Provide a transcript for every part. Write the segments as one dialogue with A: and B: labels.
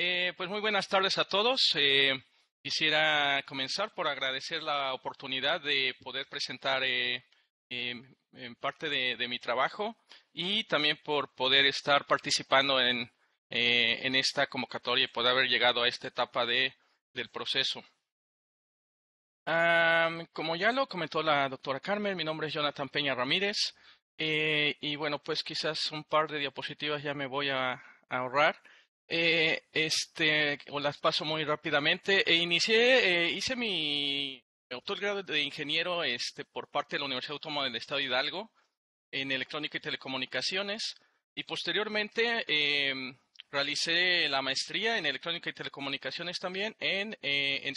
A: Eh, pues muy buenas tardes a todos. Eh, quisiera comenzar por agradecer la oportunidad de poder presentar eh, em, parte de, mi trabajo y también por poder estar participando en, esta convocatoria y poder haber llegado a esta etapa del proceso. como ya lo comentó la doctora Carmen, mi nombre es Jonathan Peña Ramírez y bueno, pues quizás un par de diapositivas ya me voy a ahorrar eh, este, las paso muy rápidamente. E inicié, eh, hice mi, doctorado de ingeniero este, por parte de la Universidad Autónoma del Estado de Hidalgo en electrónica y telecomunicaciones y posteriormente em, realicé la maestría en electrónica y telecomunicaciones también en, eh, en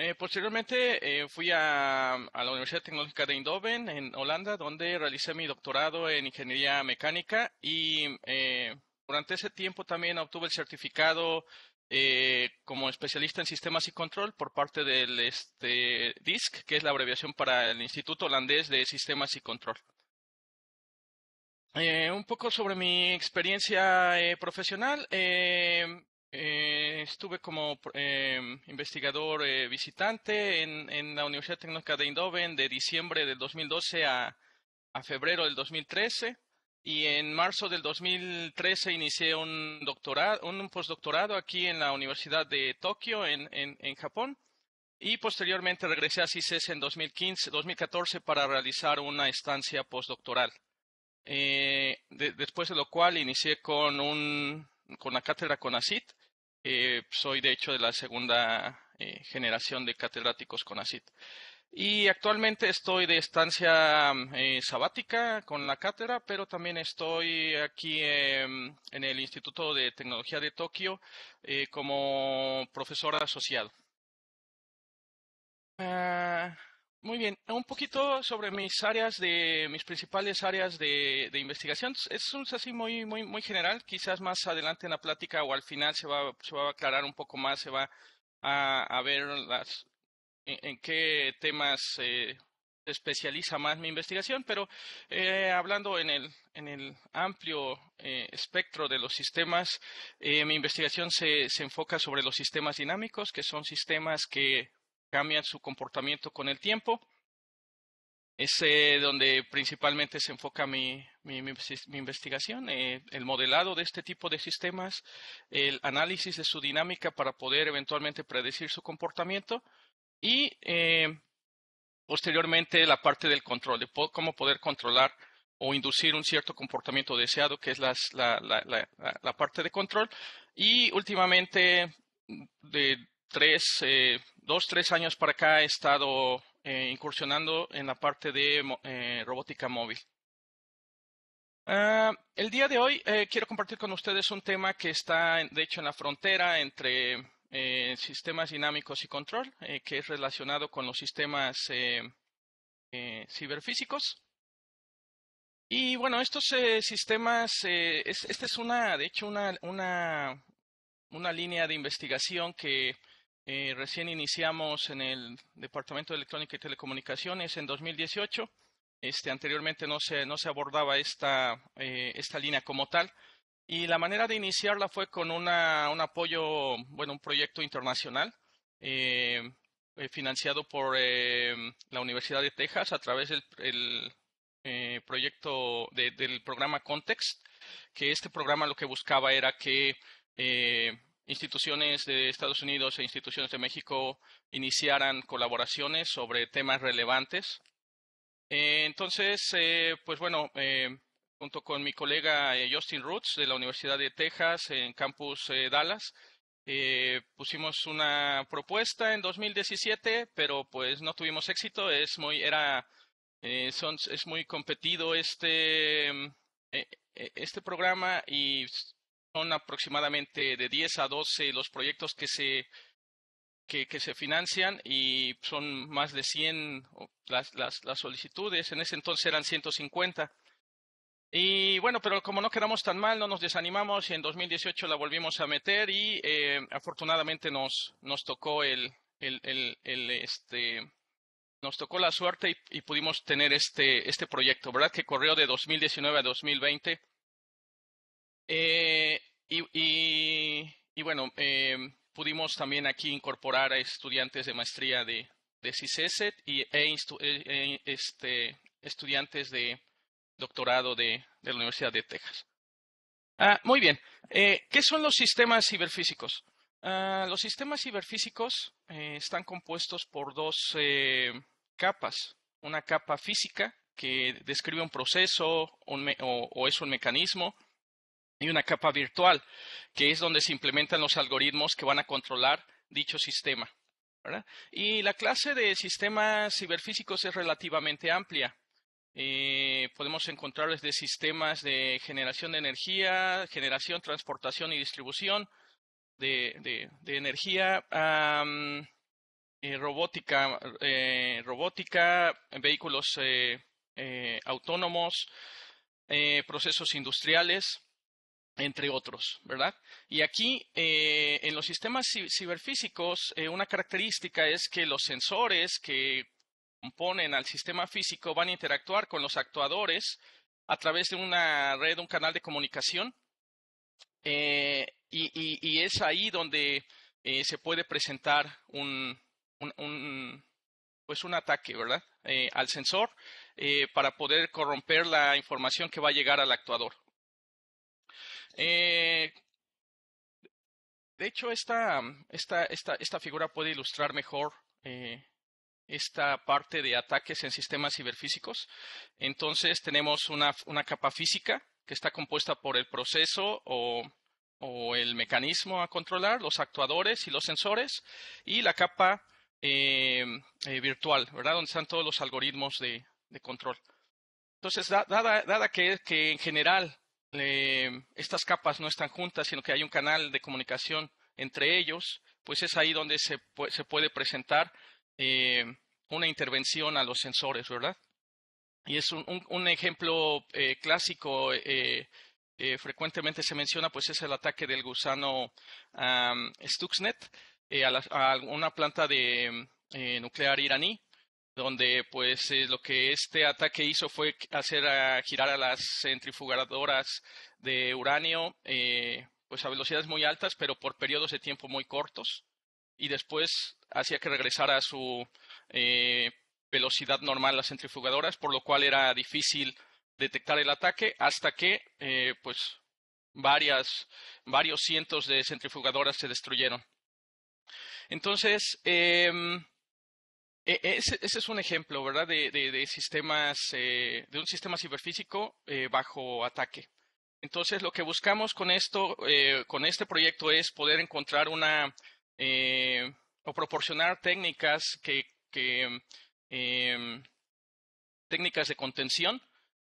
A: eh, posteriormente fui a, a, la Universidad Tecnológica de Eindhoven en Holanda, donde realicé mi doctorado en ingeniería mecánica y durante ese tiempo también obtuve el certificado eh, como especialista en sistemas y control por parte del este, DISC, que es la abreviación para el Instituto Holandés de Sistemas y Control. Eh, un poco sobre mi experiencia eh, profesional. estuve como investigador visitante en, la Universidad Técnica de Eindhoven de diciembre del 2012 a febrero del 2013 y en marzo del 2013 inicié un doctorado, un postdoctorado aquí en la Universidad de Tokio, en, Japón. Y posteriormente regresé a CICES en 2015, 2014 para realizar una estancia postdoctoral. Eh, después de lo cual inicié con, un, la cátedra CONACIT. Eh, soy de hecho de la segunda eh, generación de catedráticos CONACIT. Y actualmente estoy de estancia mm, eh, sabática con la cátedra, pero también estoy aquí em, en el Instituto de Tecnología de Tokio eh, como profesor asociado. Ah, muy bien, un poquito sobre mis áreas de mis principales áreas de, investigación. Es un, así muy, muy, muy general, quizás más adelante en la plática o al final se va, a aclarar un poco más, se va a ver las, en qué temas se especializa más mi investigación, pero eh, hablando en el, amplio eh, espectro de los sistemas, eh, mi investigación se, enfoca sobre los sistemas dinámicos, que son sistemas que cambian su comportamiento con el tiempo. Es donde principalmente se enfoca mi, investigación, el modelado de este tipo de sistemas, el análisis de su dinámica para poder eventualmente predecir su comportamiento y eh, posteriormente la parte del control, de cómo poder controlar o inducir un cierto comportamiento deseado, que es la, la, la, la, parte de control. Y últimamente, de tres, eh, dos, tres años para acá, he estado eh, incursionando en la parte de robótica móvil. Ah, el día de hoy quiero compartir con ustedes un tema que está, de hecho, en la frontera entre eh, sistemas dinámicos y control, eh, que es relacionado con los sistemas eh, ciberfísicos. Y bueno, estos sistemas, esta es una, de hecho, una, una, una línea de investigación que recién iniciamos en el Departamento de Electrónica y Telecomunicaciones en 2018. Este, anteriormente no se, no se abordaba esta, esta línea como tal. Y la manera de iniciarla fue con un apoyo, bueno, un proyecto internacional eh, eh, financiado por eh, la Universidad de Texas a través del proyecto del programa Context, que este programa lo que buscaba era que instituciones de Estados Unidos e instituciones de México iniciaran colaboraciones sobre temas relevantes. entonces, pues bueno, junto con mi colega eh, Justin Roots de la Universidad de Texas en campus eh, Dallas. Eh, pusimos una propuesta en 2017, pero pues no tuvimos éxito. Es muy, era, es muy competido este, mm, e, e, este programa y son aproximadamente de 10 a 12 los proyectos que se, que, se financian y son más de 100 las, las, las solicitudes. En ese entonces eran 150. Y bueno, pero como no quedamos tan mal, no nos desanimamos y en 2018 la volvimos a meter y eh, afortunadamente nos, nos tocó el, el, el, este, nos tocó la suerte y, pudimos tener este, este proyecto, ¿verdad? Que corrió de 2019 a 2020. Eh, y, y, bueno, eh, pudimos también aquí incorporar a estudiantes de maestría de, de e, y, e e, este, estudiantes de, doctorado de, la Universidad de Texas. Ah, muy bien. Eh, ¿Qué son los sistemas ciberfísicos? Ah, los sistemas ciberfísicos eh, están compuestos por dos eh, capas. Una capa física que describe un proceso o, es un mecanismo y una capa virtual que es donde se implementan los algoritmos que van a controlar dicho sistema. Y la clase de sistemas ciberfísicos es relativamente amplia. Eh, podemos encontrar desde sistemas de generación de energía, generación, transportación y distribución de, energía, eh, eh, robótica, vehículos autónomos, procesos industriales, entre otros, ¿verdad? Y aquí, en los sistemas ciberfísicos, una característica es que los sensores que componen al sistema físico van a interactuar con los actuadores a través de una red, un canal de comunicación. Eh, y, es ahí donde eh, se puede presentar un, pues ataque, ¿verdad? Eh, al sensor para poder corromper la información que va a llegar al actuador. de hecho, esta, figura puede ilustrar mejor esta parte de ataques en sistemas ciberfísicos. Entonces tenemos una, capa física que está compuesta por el proceso o, el mecanismo a controlar, los actuadores y los sensores, y la capa eh, eh, virtual, ¿verdad? Donde están todos los algoritmos de, control. Entonces, dada, dada que, que, en general eh, estas capas no están juntas, sino que hay un canal de comunicación entre ellos, pues es ahí donde se puede presentar eh, una intervención a los sensores, ¿verdad? Y es un, ejemplo eh, clásico, eh, eh, frecuentemente se menciona, pues es el ataque del gusano Stuxnet a, una planta de nuclear iraní, donde pues lo que este ataque hizo fue hacer ah, girar a las centrifugadoras de uranio pues a velocidades muy altas, pero por periodos de tiempo muy cortos y después hacía que regresara a su eh, velocidad normal las centrifugadoras, por lo cual era difícil detectar el ataque hasta que eh, pues varias, varios cientos de centrifugadoras se destruyeron. Entonces, em, e, e, ese, es un ejemplo, ¿verdad? De, sistemas, eh, de un sistema ciberfísico bajo ataque. Entonces, lo que buscamos con esto, con este proyecto es poder encontrar una eh, o proporcionar técnicas que, em, técnicas de contención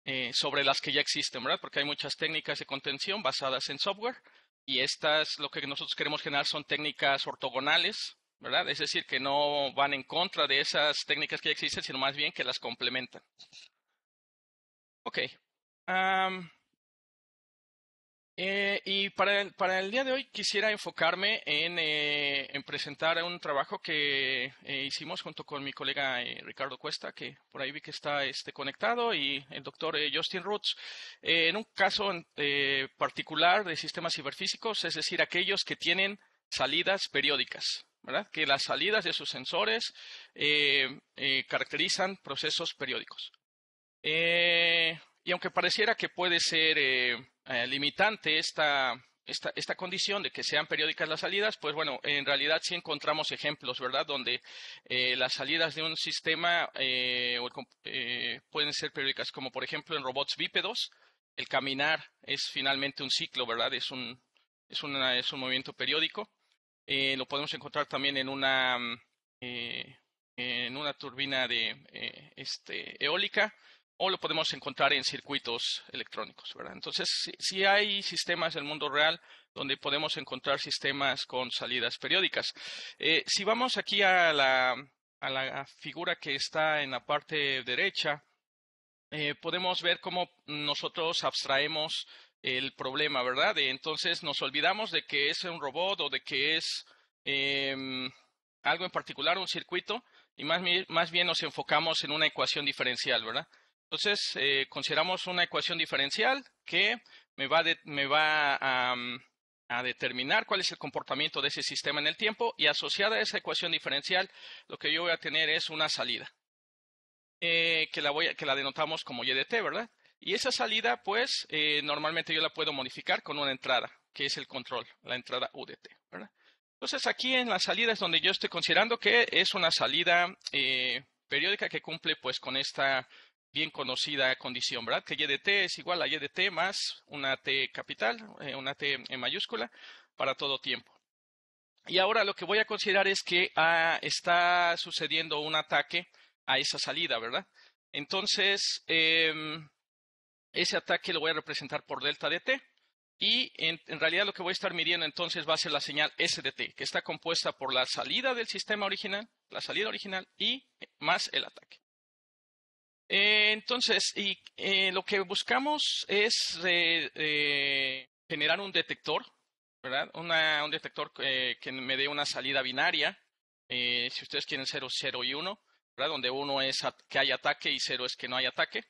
A: eh, sobre las que ya existen, ¿verdad? Porque hay muchas técnicas de contención basadas en software y estas lo que nosotros queremos generar son técnicas ortogonales, ¿verdad? Es decir, que no van en contra de esas técnicas que ya existen, sino más bien que las complementan. Ok. Eh, y para el, día de hoy quisiera enfocarme en, eh, presentar un trabajo que eh, hicimos junto con mi colega Ricardo Cuesta, que por ahí vi que está este, conectado, y el doctor Justin Roots, en un caso particular de sistemas ciberfísicos, es decir, aquellos que tienen salidas periódicas. que las salidas de sus sensores caracterizan procesos periódicos. y aunque pareciera que puede ser eh, limitante esta, esta, esta, condición de que sean periódicas las salidas, pues bueno, en realidad sí encontramos ejemplos, ¿verdad? Donde eh, las salidas de un sistema eh, pueden ser periódicas, como por ejemplo en robots bípedos, el caminar es finalmente un ciclo, ¿verdad? Es un, es un movimiento periódico. lo podemos encontrar también en una, en una turbina de, este, eólica, o lo podemos encontrar en circuitos electrónicos, ¿verdad? Entonces, si, hay sistemas del mundo real donde podemos encontrar sistemas con salidas periódicas. Eh, si vamos aquí a la, figura que está en la parte derecha, eh, podemos ver cómo nosotros abstraemos el problema, ¿verdad? entonces nos olvidamos de que es un robot o de que es em, algo en particular, un circuito, y más, más bien nos enfocamos en una ecuación diferencial, ¿verdad? Entonces, eh, consideramos una ecuación diferencial que me va, mm, a, determinar cuál es el comportamiento de ese sistema en el tiempo y asociada a esa ecuación diferencial, lo que yo voy a tener es una salida, eh, que, la denotamos como y de t, ¿verdad? Y esa salida, pues, eh, normalmente yo la puedo modificar con una entrada, que es el control, la entrada U de T, ¿verdad? Entonces, aquí en la salida es donde yo estoy considerando que es una salida periódica que cumple, pues, con esta bien conocida condición, ¿verdad? Que y de t es igual a y de t más una t capital, eh, una t en mayúscula, para todo tiempo. Y ahora lo que voy a considerar es que ah, está sucediendo un ataque a esa salida, ¿verdad? Entonces, em, ese ataque lo voy a representar por delta de t. Y en, en, realidad lo que voy a estar midiendo entonces va a ser la señal SDT, que está compuesta por la salida del sistema original, la salida original y más el ataque. Eh, entonces, y, eh, lo que buscamos es eh, generar un detector, ¿verdad? un detector que me dé una salida binaria, si ustedes quieren 0, 0 y 1, ¿verdad? Donde uno es que hay ataque y cero es que no hay ataque.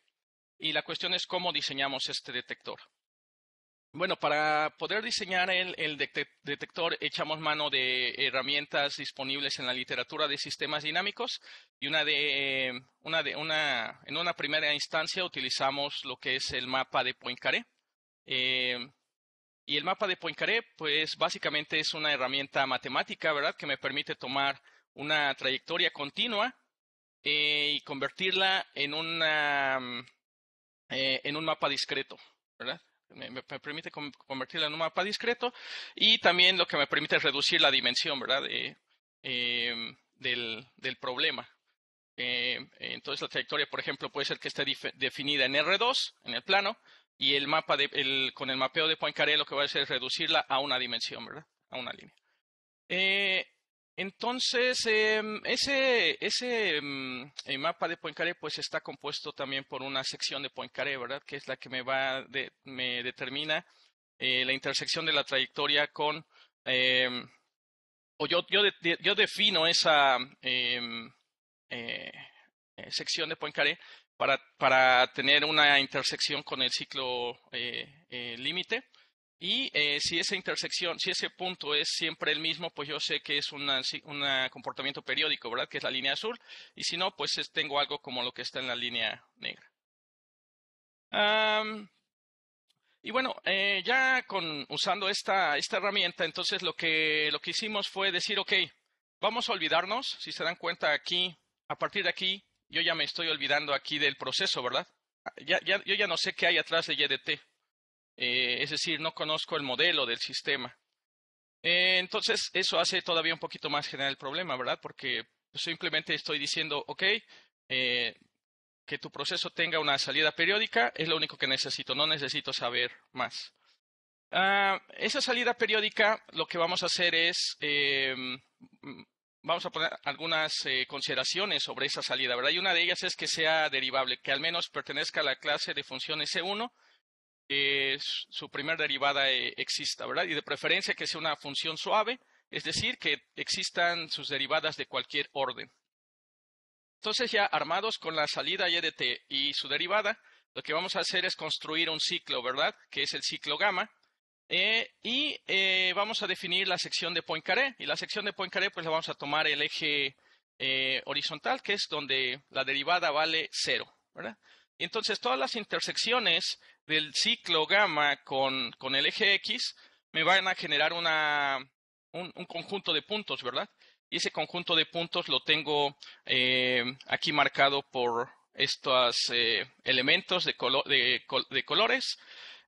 A: Y la cuestión es cómo diseñamos este detector. Bueno, para poder diseñar el, detector echamos mano de herramientas disponibles en la literatura de sistemas dinámicos y una de, en una primera instancia utilizamos lo que es el mapa de Poincaré. Eh, y el mapa de Poincaré, pues básicamente es una herramienta matemática, ¿verdad? Que me permite tomar una trayectoria continua eh, y convertirla en, una, eh, en un mapa discreto, ¿verdad? me, permite convertirla en un mapa discreto y también lo que me permite es reducir la dimensión, ¿verdad? Em, del, problema. Em, entonces la trayectoria, por ejemplo, puede ser que esté definida en R2, en el plano, y el mapa con el mapeo de Poincaré lo que va a hacer es reducirla a una dimensión, ¿verdad? A una línea. Eh, entonces, em, ese, ese em, eh, mapa de Poincaré pues está compuesto también por una sección de Poincaré, ¿verdad? Que es la que me va, me determina eh, la intersección de la trayectoria con, em, o yo, yo, defino esa eh, sección de Poincaré para, para, tener una intersección con el ciclo límite. Y eh, si esa intersección, si ese punto es siempre el mismo, pues yo sé que es un comportamiento periódico, ¿verdad? Que es la línea azul. Y si no, pues tengo algo como lo que está en la línea negra. y bueno, eh, ya usando esta, herramienta, entonces lo que, lo que hicimos fue decir, ok, vamos a olvidarnos. Si se dan cuenta aquí, a partir de aquí, yo ya me estoy olvidando aquí del proceso, ¿verdad? yo ya no sé qué hay atrás de YDT. Eh, es decir, no conozco el modelo del sistema. Eh, entonces, eso hace todavía un poquito más general el problema, ¿verdad? Porque simplemente estoy diciendo, ok, eh, que tu proceso tenga una salida periódica es lo único que necesito, no necesito saber más. Ah, esa salida periódica lo que vamos a hacer es, vamos a poner algunas consideraciones sobre esa salida, ¿verdad? Y una de ellas es que sea derivable, que al menos pertenezca a la clase de funciones C1 su primer derivada eh, exista, ¿verdad? Y de preferencia que sea una función suave, es decir, que existan sus derivadas de cualquier orden. Entonces ya armados con la salida y de y su derivada, lo que vamos a hacer es construir un ciclo, ¿verdad? Que es el ciclo gamma. Eh, y eh, vamos a definir la sección de Poincaré. Y la sección de Poincaré, pues la vamos a tomar el eje horizontal, que es donde la derivada vale cero, ¿verdad? Y entonces todas las intersecciones del ciclo gamma con, el eje X, me van a generar una, un, conjunto de puntos, ¿verdad? Y ese conjunto de puntos lo tengo eh, aquí marcado por estos eh, elementos de, de, colores.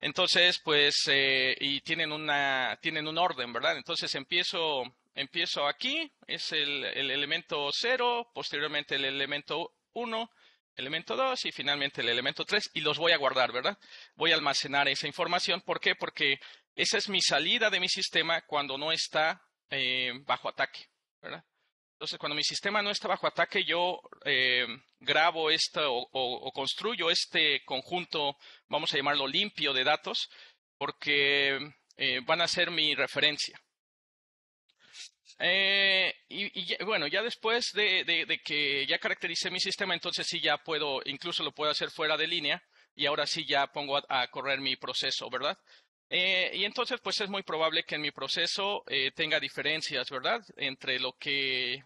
A: Entonces, pues, eh, y tienen, una, tienen un orden, ¿verdad? Entonces empiezo, empiezo aquí, es el, el elemento 0, posteriormente el elemento 1, elemento 2 y finalmente el elemento 3 y los voy a guardar, ¿verdad? Voy a almacenar esa información. ¿Por qué? Porque esa es mi salida de mi sistema cuando no está eh, bajo ataque, ¿verdad? Entonces, cuando mi sistema no está bajo ataque, yo eh, grabo esto o, construyo este conjunto, vamos a llamarlo limpio de datos, porque eh, van a ser mi referencia. Eh, y, bueno, ya después de, que ya caracterice mi sistema, entonces sí ya puedo, incluso lo puedo hacer fuera de línea y ahora sí ya pongo a, correr mi proceso, ¿verdad? Eh, y entonces pues es muy probable que en mi proceso eh, tenga diferencias, ¿verdad? Entre lo que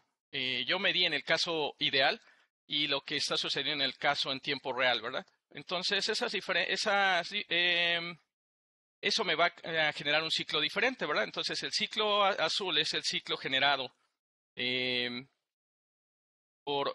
A: yo medí en el caso ideal y lo que está sucediendo en el caso en tiempo real, ¿verdad? Entonces esas, diferencias eso me va eh, a generar un ciclo diferente, ¿verdad? Entonces el ciclo azul es el ciclo generado em,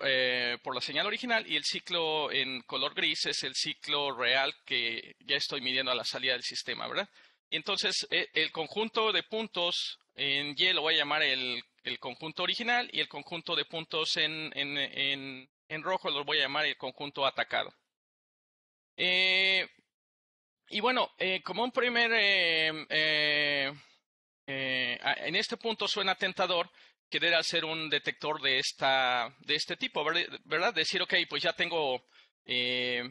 A: eh, por, la señal original y el ciclo en color gris es el ciclo real que ya estoy midiendo a la salida del sistema, ¿verdad? entonces eh, el conjunto de puntos en Y lo voy a llamar el, conjunto original y el conjunto de puntos en, en rojo lo voy a llamar el conjunto atacado. Eh, y bueno, eh, como un primer, em, eh, eh, en este punto suena tentador querer hacer un detector de esta, de este tipo, ¿verdad? Decir, ok, pues ya tengo, eh,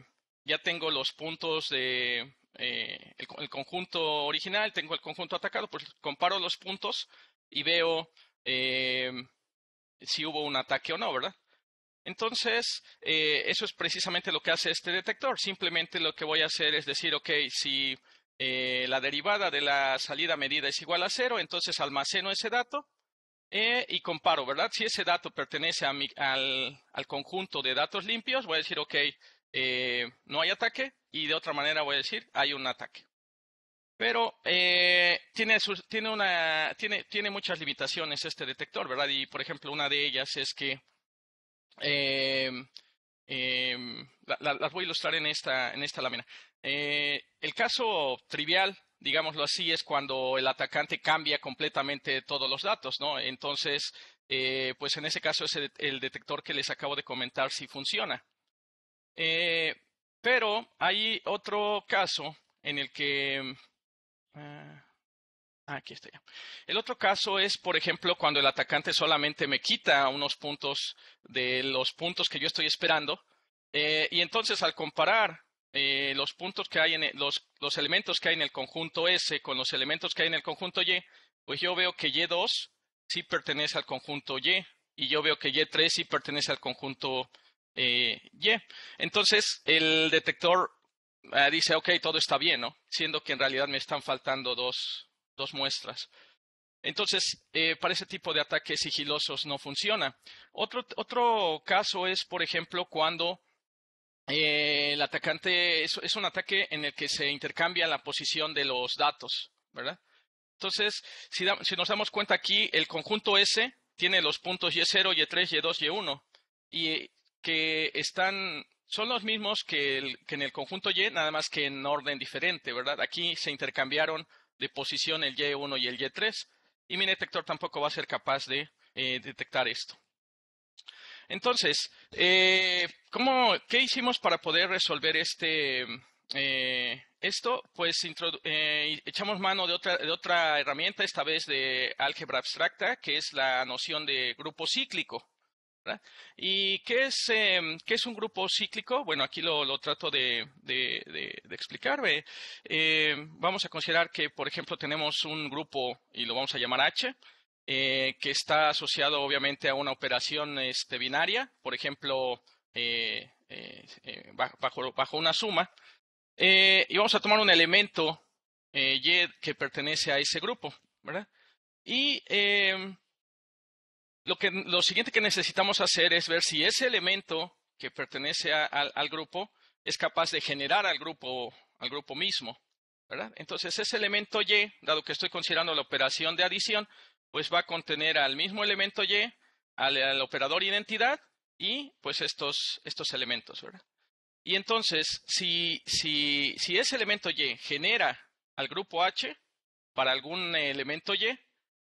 A: ya tengo los puntos de, conjunto original, tengo el conjunto atacado, pues comparo los puntos y veo em, si hubo un ataque o no, ¿verdad? Entonces, eh, eso es precisamente lo que hace este detector. Simplemente lo que voy a hacer es decir, ok, si eh, la derivada de la salida medida es igual a cero, entonces almaceno ese dato eh, y comparo, ¿verdad? Si ese dato pertenece al, conjunto de datos limpios, voy a decir, ok, no hay ataque y de otra manera voy a decir, hay un ataque. Pero tiene, tiene, tiene, tiene muchas limitaciones este detector, ¿verdad? Y por ejemplo, una de ellas es que Em, em, las voy a ilustrar en esta, en esta lámina. Eh, el caso trivial, digámoslo así, es cuando el atacante cambia completamente todos los datos, ¿no? Entonces, eh, pues en ese caso es el, detector que les acabo de comentar si funciona. Eh, pero hay otro caso en el que... Ah, Ah, aquí está ya. El otro caso es, por ejemplo, cuando el atacante solamente me quita unos puntos de los puntos que yo estoy esperando. Eh, y entonces al comparar eh, los puntos que hay en los, elementos que hay en el conjunto S con los elementos que hay en el conjunto Y, pues yo veo que Y2 sí pertenece al conjunto Y y yo veo que Y3 sí pertenece al conjunto eh, Y. Entonces el detector ah, dice, ok, todo está bien, ¿no? Siendo que en realidad me están faltando dos, dos muestras. Entonces, eh, para ese tipo de ataques sigilosos no funciona. Otro, otro caso es, por ejemplo, cuando eh, el atacante es, un ataque en el que se intercambia la posición de los datos, ¿verdad? Entonces, si, nos damos cuenta aquí, el conjunto S tiene los puntos Y0, Y3, Y2, Y1, y que están, son los mismos que en el conjunto Y, nada más que en orden diferente, ¿verdad? Aquí se intercambiaron de posición el Y1 y el Y3 y mi detector tampoco va a ser capaz de eh, detectar esto. Entonces, eh, ¿qué hicimos para poder resolver este, eh, esto? Pues echamos mano de otra herramienta, esta vez de álgebra abstracta, que es la noción de grupo cíclico. ¿Y em, qué es, un grupo cíclico? Bueno, aquí lo, trato de, de, explicar. Eh, vamos a considerar que, por ejemplo, tenemos un grupo, y lo vamos a llamar H, eh, que está asociado obviamente a una operación este, binaria, por ejemplo, eh, bajo, una suma. y vamos a tomar un elemento Y que pertenece a ese grupo, ¿verdad? Y em, lo, que, lo siguiente que necesitamos hacer es ver si ese elemento que pertenece al grupo es capaz de generar al grupo, al grupo mismo. ¿verdad? Entonces ese elemento Y, dado que estoy considerando la operación de adición, pues va a contener al mismo elemento Y, al, operador identidad y pues estos, estos elementos. Y entonces, si, si ese elemento Y genera al grupo H para algún elemento Y,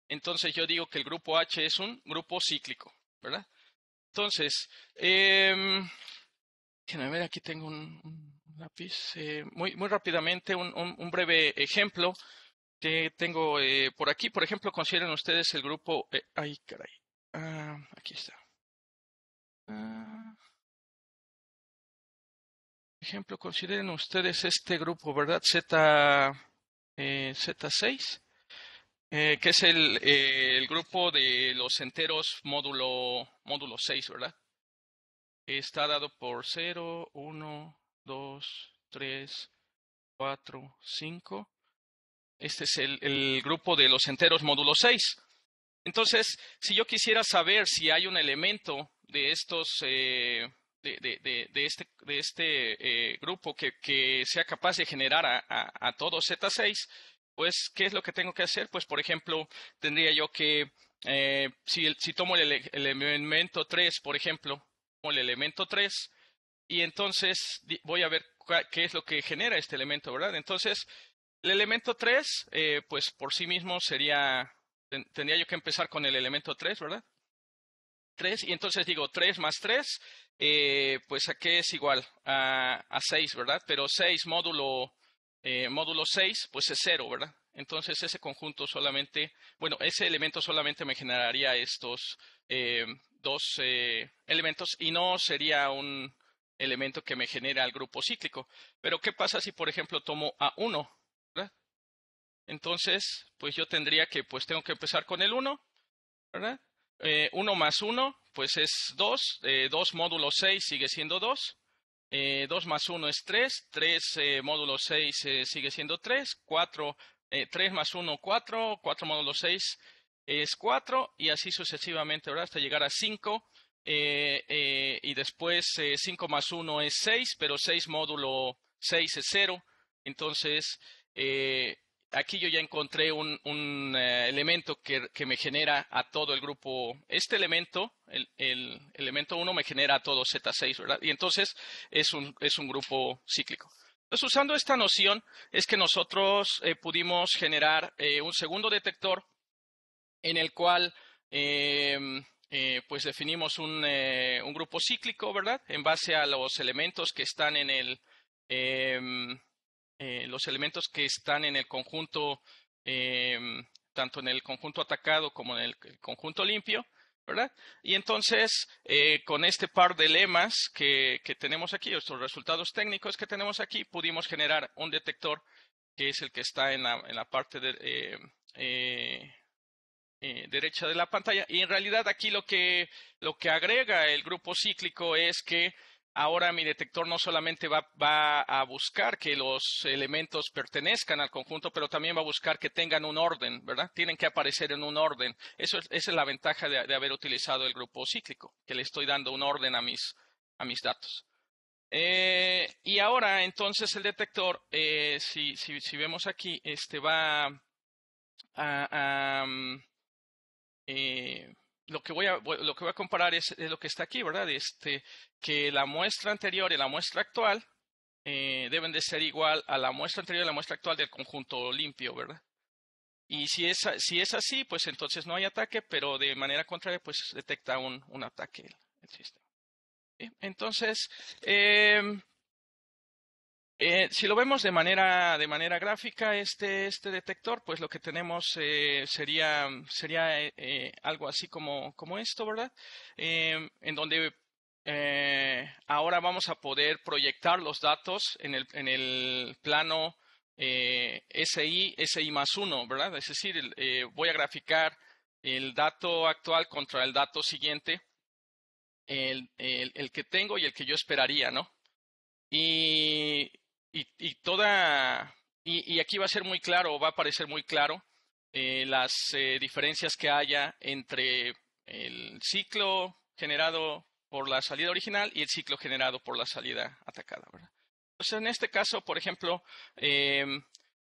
A: entonces yo digo que el grupo H es un grupo cíclico, ¿verdad? Entonces, eh, ver, aquí tengo un, lápiz. Eh, muy, muy rápidamente, un, breve ejemplo que tengo eh, por aquí. Por ejemplo, consideren ustedes el grupo... Eh, ay, caray. Ah, aquí está. Ah. Por ejemplo, consideren ustedes este grupo, ¿verdad? Z, Z6 eh, que es eh, el, grupo de los enteros módulo, módulo 6, ¿verdad? Está dado por 0, 1, 2, 3, 4, 5. Este es el, grupo de los enteros módulo 6. Entonces, si yo quisiera saber si hay un elemento de estos, eh, de, este, este grupo que, sea capaz de generar a, a, a todo Z6, pues, ¿qué es lo que tengo que hacer? Pues, por ejemplo, tendría yo que, eh, si, si, tomo el, elemento 3, por ejemplo, tomo el elemento 3, y entonces voy a ver qué es lo que genera este elemento, ¿verdad? Entonces, el elemento 3, eh, pues por sí mismo sería, tendría yo que empezar con el elemento 3, ¿verdad? 3, y entonces digo 3 más 3, eh, pues a qué es igual a, a 6, ¿verdad? Pero 6 módulo eh, módulo 6, pues es 0, ¿verdad? Entonces ese conjunto solamente, bueno, ese elemento solamente me generaría estos eh, dos eh, elementos y no sería un elemento que me genera el grupo cíclico. Pero ¿qué pasa si, por ejemplo, tomo a 1? ¿verdad? Entonces, pues yo tendría que, pues tengo que empezar con el 1, ¿verdad? 1 más 1, pues es 2, 2 módulo 6 sigue siendo 2. 2 eh, más 1 es 3, 3 eh, módulo 6 eh, sigue siendo 3, 4, 3 más 1, es 4, 4 módulo 6 es 4 y así sucesivamente hasta llegar a 5 y después 5 más 1 es 6, pero 6 módulo 6 es 0, entonces aquí yo ya encontré un, eh, elemento que, me genera a todo el grupo. Este elemento, el, elemento 1, me genera a todo Z6, ¿verdad? Y entonces es un, grupo cíclico. Entonces, usando esta noción, es que nosotros eh, pudimos generar eh, un segundo detector en el cual em, pues definimos un, grupo cíclico, ¿verdad? En base a los elementos que están en el em, eh, los elementos que están en el conjunto, em, tanto en el conjunto atacado como en el, conjunto limpio, ¿verdad? Y entonces, eh, con este par de lemas que, que tenemos aquí, estos resultados técnicos que tenemos aquí, pudimos generar un detector que es el que está en la, en la parte eh, derecha de la pantalla. Y en realidad aquí lo que, lo que agrega el grupo cíclico es que Ahora mi detector no solamente va, a buscar que los elementos pertenezcan al conjunto, pero también va a buscar que tengan un orden, ¿verdad? Tienen que aparecer en un orden. esa es la ventaja de, haber utilizado el grupo cíclico, que le estoy dando un orden a mis, a mis datos. Eh, y ahora, entonces, el detector, eh, si, si, vemos aquí, este va a... Mm, eh, lo que voy a, comparar es, lo que está aquí, ¿verdad? Este, que la muestra anterior y la muestra actual eh, deben de ser igual a la muestra anterior y la muestra actual del conjunto limpio, ¿verdad? Y si es, si es así, pues entonces no hay ataque, pero de manera contraria, pues detecta un, ataque el, sistema. Entonces, eh, eh, si lo vemos de manera, de manera gráfica, este, este detector, pues lo que tenemos eh, sería, sería eh, algo así como, como esto, ¿verdad? en donde ahora vamos a poder proyectar los datos en el, en el plano SI, SI más uno. ¿verdad? Es decir, voy a graficar el dato actual contra el dato siguiente, el, el que tengo y el que yo esperaría, ¿no? Y y, toda, y, aquí va a ser muy claro, va a aparecer muy claro eh, las eh, diferencias que haya entre el ciclo generado por la salida original y el ciclo generado por la salida atacada. ¿verdad? Entonces, pues, en este caso, por ejemplo, eh,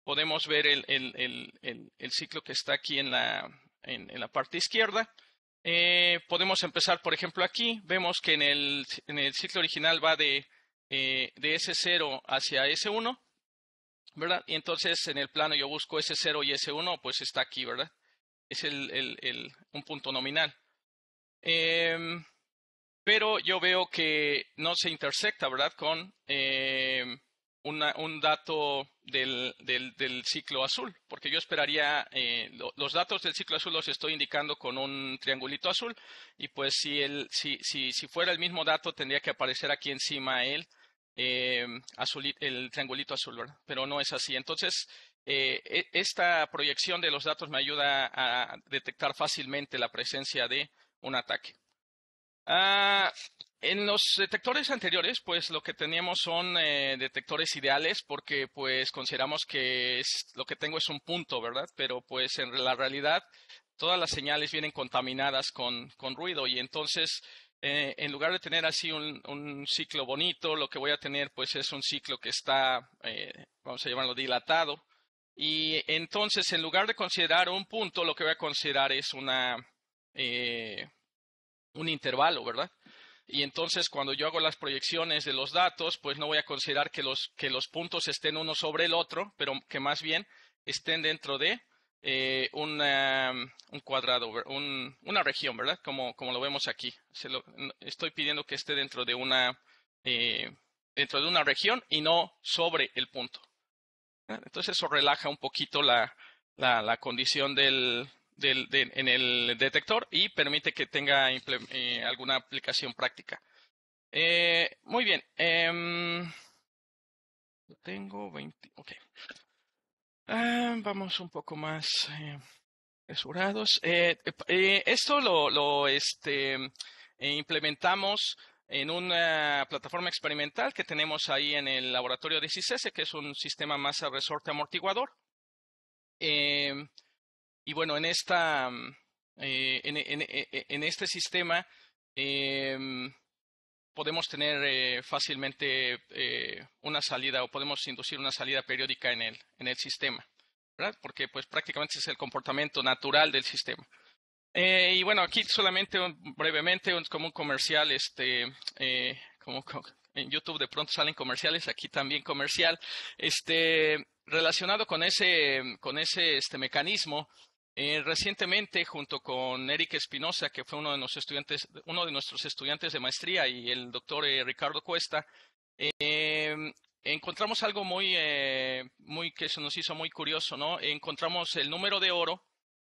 A: podemos ver el, el, ciclo que está aquí en la, parte izquierda. podemos empezar, por ejemplo, aquí. Vemos que en el ciclo original va de eh, de S0 hacia S1, ¿verdad? Y entonces en el plano yo busco S0 y S1, pues está aquí, ¿verdad? Es el, un punto nominal. Em, pero yo veo que no se intersecta, ¿verdad? Con em, un dato del, ciclo azul, porque yo esperaría, eh, los datos del ciclo azul los estoy indicando con un triangulito azul, y pues si, si fuera el mismo dato tendría que aparecer aquí encima él eh, el triangulito azul, ¿verdad? Pero no es así. Entonces, eh, e, esta proyección de los datos me ayuda a detectar fácilmente la presencia de un ataque. Ah, en los detectores anteriores, pues lo que teníamos son eh, detectores ideales porque pues, consideramos que lo que tengo es un punto, ¿verdad? Pero pues en la realidad todas las señales vienen contaminadas con ruido y entonces eh, en lugar de tener así un, ciclo bonito, lo que voy a tener pues es un ciclo que está, eh, vamos a llamarlo dilatado. Y entonces, en lugar de considerar un punto, lo que voy a considerar es una, eh, un intervalo, ¿verdad? Y entonces, cuando yo hago las proyecciones de los datos, pues no voy a considerar que que los puntos estén uno sobre el otro, pero que más bien estén dentro de eh, un cuadrado, una región, ¿verdad? Como, lo vemos aquí. lo, estoy pidiendo que esté dentro de una eh, dentro de una región y no sobre el punto. Ah, entonces eso relaja un poquito la, la, condición del, del en el detector y permite que tenga eh, alguna aplicación práctica. muy bien. Em, tengo 20. Ok. Ah, vamos un poco más eh, eh, eh, eh esto lo, este, implementamos en una plataforma experimental que tenemos ahí en el laboratorio de que es un sistema masa resorte amortiguador. Em, y bueno, en, esta, en, este sistema em, podemos tener eh, fácilmente eh, una salida o podemos inducir una salida periódica en el, sistema, Porque pues prácticamente es el comportamiento natural del sistema. Eh, y bueno, aquí solamente brevemente, como un comercial, este, en YouTube de pronto salen comerciales, aquí también comercial, este, relacionado con ese, este, mecanismo, eh, recientemente, junto con Eric Espinosa, que fue uno de, los estudiantes, uno de nuestros estudiantes de maestría, y el doctor eh, Ricardo Cuesta, eh, encontramos algo muy, muy que se nos hizo muy curioso, ¿no? Encontramos el número de oro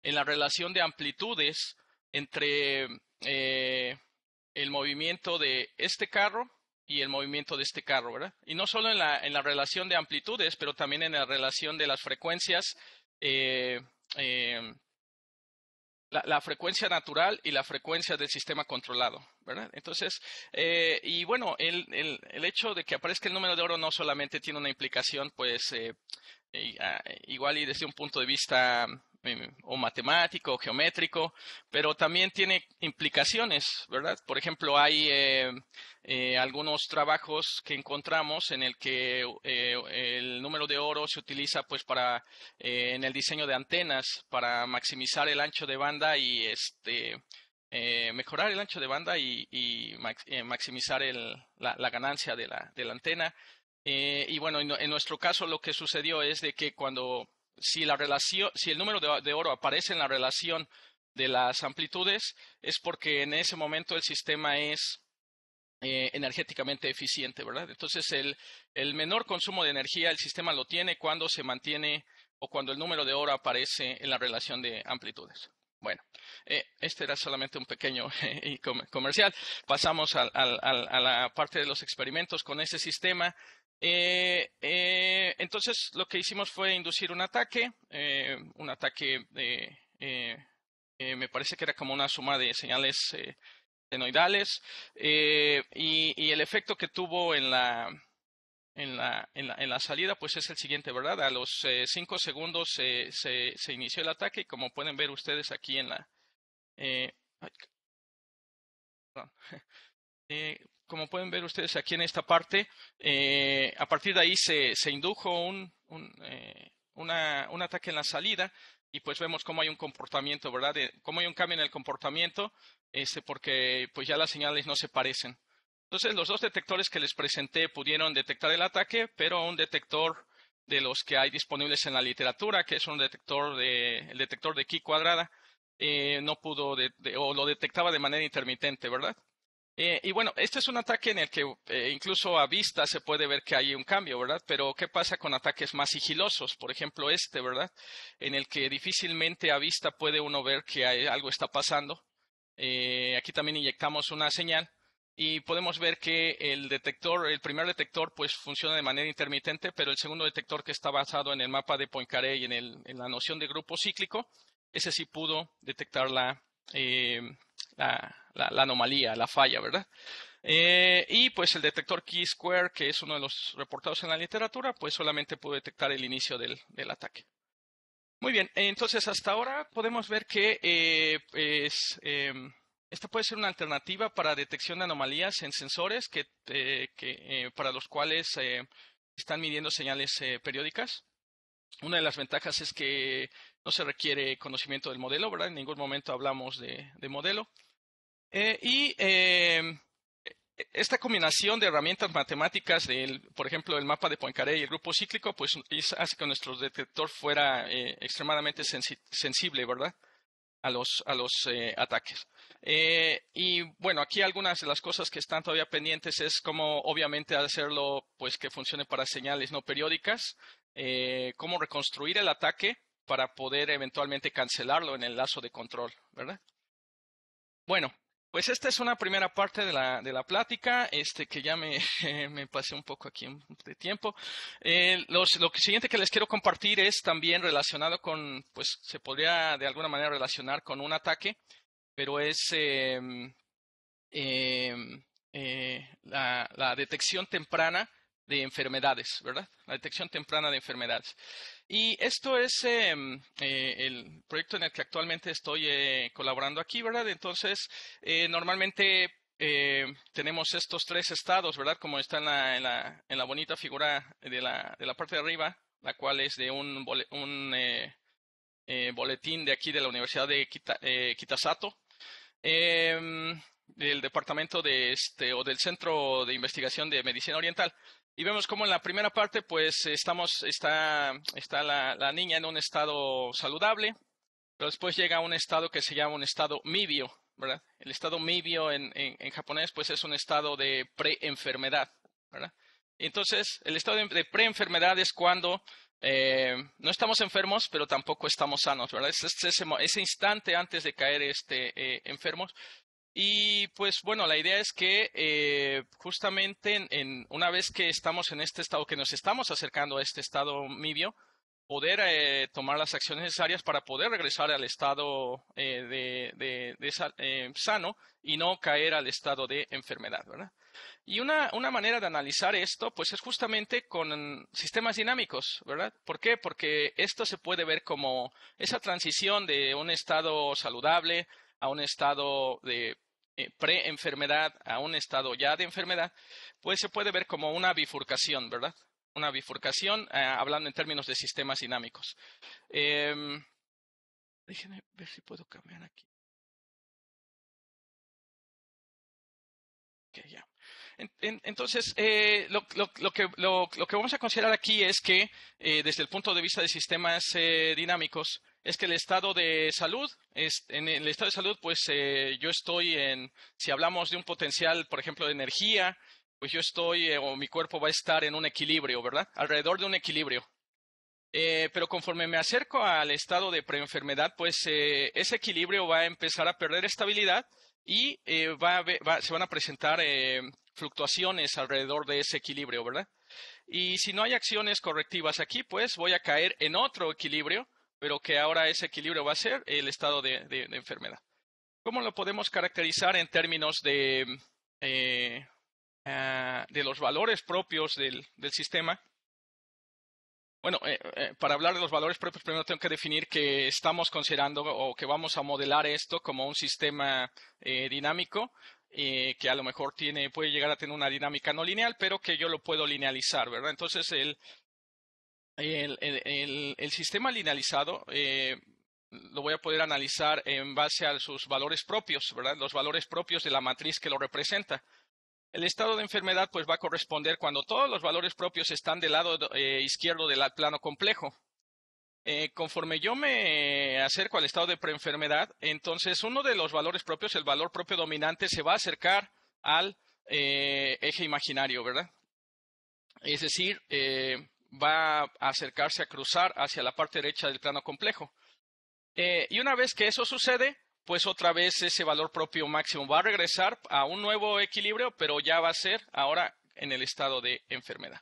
A: en la relación de amplitudes entre el movimiento de este carro y el movimiento de este carro, ¿verdad? Y no solo en la, relación de amplitudes, pero también en la relación de las frecuencias Em, la, frecuencia natural y la frecuencia del sistema controlado, ¿verdad? Entonces, eh, y bueno, el, el, el, hecho de que aparezca el número de oro no solamente tiene una implicación, pues, eh, ah, igual y desde un punto de vista Mm, o matemático, o geométrico, pero también tiene implicaciones, ¿verdad? Por ejemplo, hay eh, eh, algunos trabajos que encontramos en el que eh, el número de oro se utiliza pues para en el diseño de antenas para maximizar el ancho de banda y este mejorar el ancho de banda y, maximizar el, la, ganancia de la, de la antena. y bueno, en, en nuestro caso lo que sucedió es de que cuando si, el número de, oro aparece en la relación de las amplitudes, es porque en ese momento el sistema es eh, energéticamente eficiente, ¿verdad? Entonces, el, menor consumo de energía el sistema lo tiene cuando se mantiene o cuando el número de oro aparece en la relación de amplitudes. Bueno, eh, este era solamente un pequeño eh, comercial. Pasamos a la parte de los experimentos con ese sistema. Eh, eh, entonces, lo que hicimos fue inducir un ataque, eh, un ataque, eh, eh, me parece que era como una suma de señales eh, senoidales, y, y, el efecto que tuvo en la, en la, en la, salida, pues es el siguiente, ¿verdad? A los cinco segundos se, se, inició el ataque, y como pueden ver ustedes aquí en la... eh, perdón. como pueden ver ustedes aquí en esta parte, eh, a partir de ahí se, indujo un, eh, un, ataque en la salida y pues vemos cómo hay un comportamiento, ¿verdad? De, cómo hay un cambio en el comportamiento, este, porque pues ya las señales no se parecen. Entonces, los dos detectores que les presenté pudieron detectar el ataque, pero un detector de los que hay disponibles en la literatura, que es un detector de, el detector de Ki cuadrada, eh, no pudo, o lo detectaba de manera intermitente, ¿verdad? Eh, y bueno, este es un ataque en el que eh, incluso a vista se puede ver que hay un cambio, ¿verdad? Pero ¿qué pasa con ataques más sigilosos? Por ejemplo, este, ¿verdad? En el que difícilmente a vista puede uno ver que algo está pasando. Eh, aquí también inyectamos una señal y podemos ver que el detector, el primer detector, pues funciona de manera intermitente, pero el segundo detector que está basado en el mapa de Poincaré y en, en la noción de grupo cíclico, ese sí pudo detectar la la, anomalía, la falla, ¿verdad? Eh, y pues el detector Key Square, que es uno de los reportados en la literatura, pues solamente pudo detectar el inicio del, ataque. Muy bien, entonces hasta ahora podemos ver que eh, pues, em, esta puede ser una alternativa para detección de anomalías en sensores eh, para los cuales están midiendo señales periódicas. Una de las ventajas es que no se requiere conocimiento del modelo, ¿verdad? En ningún momento hablamos de modelo. Eh, y em, esta combinación de herramientas matemáticas, por ejemplo, el mapa de Poincaré y el grupo cíclico, pues hace que nuestro detector fuera eh, extremadamente sensible, ¿verdad? A los, a los eh, ataques. y bueno, aquí algunas de las cosas que están todavía pendientes es cómo obviamente hacerlo, pues que funcione para señales no periódicas, cómo reconstruir el ataque para poder eventualmente cancelarlo en el lazo de control, ¿verdad? Bueno, pues esta es una primera parte de la, plática, este, que ya me, pasé un poco aquí de tiempo. Eh, lo siguiente que les quiero compartir es también relacionado con, pues se podría de alguna manera relacionar con un ataque, pero es em, em, eh, la, la detección temprana de enfermedades, ¿verdad? La detección temprana de enfermedades. Y esto es em, eh, el proyecto en el que actualmente estoy eh, colaborando aquí, ¿verdad? Entonces, eh, normalmente tenemos estos tres estados, ¿verdad? Como está en la, en la, en la bonita figura de la, de la, parte de arriba, la cual es de un, boletín de aquí de la Universidad de Kitasato. Em, del departamento de este o del centro de investigación de medicina oriental y vemos como en la primera parte, pues estamos, está, está la, la, niña en un estado saludable, pero después llega a un estado que se llama un estado mibio, ¿verdad? El estado mibio en, en, japonés, pues es un estado de preenfermedad, ¿verdad? Entonces, el estado de preenfermedad es cuando eh, no estamos enfermos, pero tampoco estamos sanos, ¿verdad? Es, ese, ese, instante antes de caer este, eh, enfermos, y pues bueno, la idea es que eh, justamente en, una vez que estamos en este estado, que nos estamos acercando a este estado mibio, poder eh, tomar las acciones necesarias para poder regresar al estado eh, de, de, de sano y no caer al estado de enfermedad, ¿verdad? Y una, una manera de analizar esto, pues es justamente con sistemas dinámicos, ¿verdad? ¿Por qué? Porque esto se puede ver como esa transición de un estado saludable a un estado de eh, pre-enfermedad a un estado ya de enfermedad, pues se puede ver como una bifurcación, ¿verdad? Una bifurcación, eh, hablando en términos de sistemas dinámicos. Em, déjenme ver si puedo cambiar aquí. Okay, ya. entonces, eh, lo, lo, lo, que, lo, que, vamos a considerar aquí es que desde el punto de vista de sistemas dinámicos, es que el estado de salud, en el estado de salud, pues eh, yo estoy en, si hablamos de un potencial, por ejemplo, de energía, pues yo estoy eh, o mi cuerpo va a estar en un equilibrio, ¿verdad? Alrededor de un equilibrio. Eh, pero conforme me acerco al estado de preenfermedad, pues ese equilibrio va a empezar a perder estabilidad y se van a presentar fluctuaciones alrededor de ese equilibrio, ¿verdad? Y si no hay acciones correctivas aquí, pues voy a caer en otro equilibrio pero que ahora ese equilibrio va a ser el estado de, enfermedad. ¿Cómo lo podemos caracterizar en términos de, eh, ah, de los valores propios del, sistema? Bueno, eh, eh, para hablar de los valores propios, primero tengo que definir que estamos considerando o que vamos a modelar esto como un sistema dinámico que a lo mejor puede llegar a tener una dinámica no lineal, pero que yo lo puedo linealizar, ¿verdad? Entonces, el, el, sistema linealizado eh, lo voy a poder analizar en base a sus valores propios, ¿verdad? Los valores propios de la matriz que lo representa. El estado de enfermedad pues va a corresponder cuando todos los valores propios están del lado eh, izquierdo del plano complejo. Eh, conforme yo me acerco al estado de preenfermedad, entonces uno de los valores propios, el valor propio dominante, se va a acercar al eje imaginario, ¿verdad? Es decir, va a acercarse a cruzar hacia la parte derecha del plano complejo. Eh, y una vez que eso sucede, pues otra vez ese valor propio máximo va a regresar a un nuevo equilibrio, pero ya va a ser ahora en el estado de enfermedad.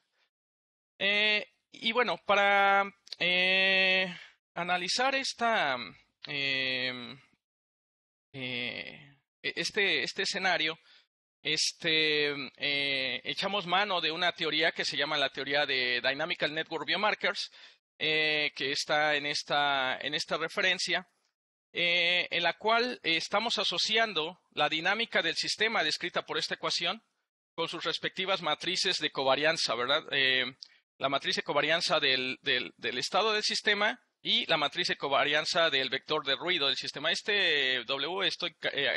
A: Eh, y bueno, para eh, analizar esta, este, este escenario, este, mm, eh, echamos mano de una teoría que se llama la teoría de Dynamical Network Biomarkers, eh, que está en esta, en esta referencia, eh, en la cual estamos asociando la dinámica del sistema descrita por esta ecuación con sus respectivas matrices de covarianza, ¿verdad? la matriz de covarianza del, del, estado del sistema y la matriz de covarianza del vector de ruido del sistema. Este W,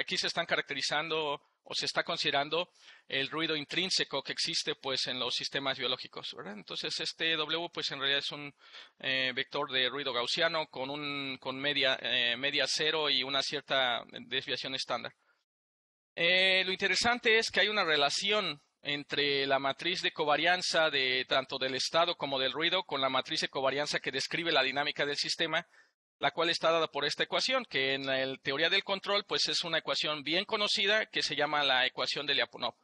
A: aquí se están caracterizando o se está considerando el ruido intrínseco que existe pues en los sistemas biológicos, Entonces este W pues en realidad es un eh, vector de ruido gaussiano con un eh, media cero y una cierta desviación estándar. Eh, lo interesante es que hay una relación entre la matriz de covarianza de tanto del estado como del ruido con la matriz de covarianza que describe la dinámica del sistema la cual está dada por esta ecuación, que en la teoría del control pues es una ecuación bien conocida que se llama la ecuación de Lyapunov.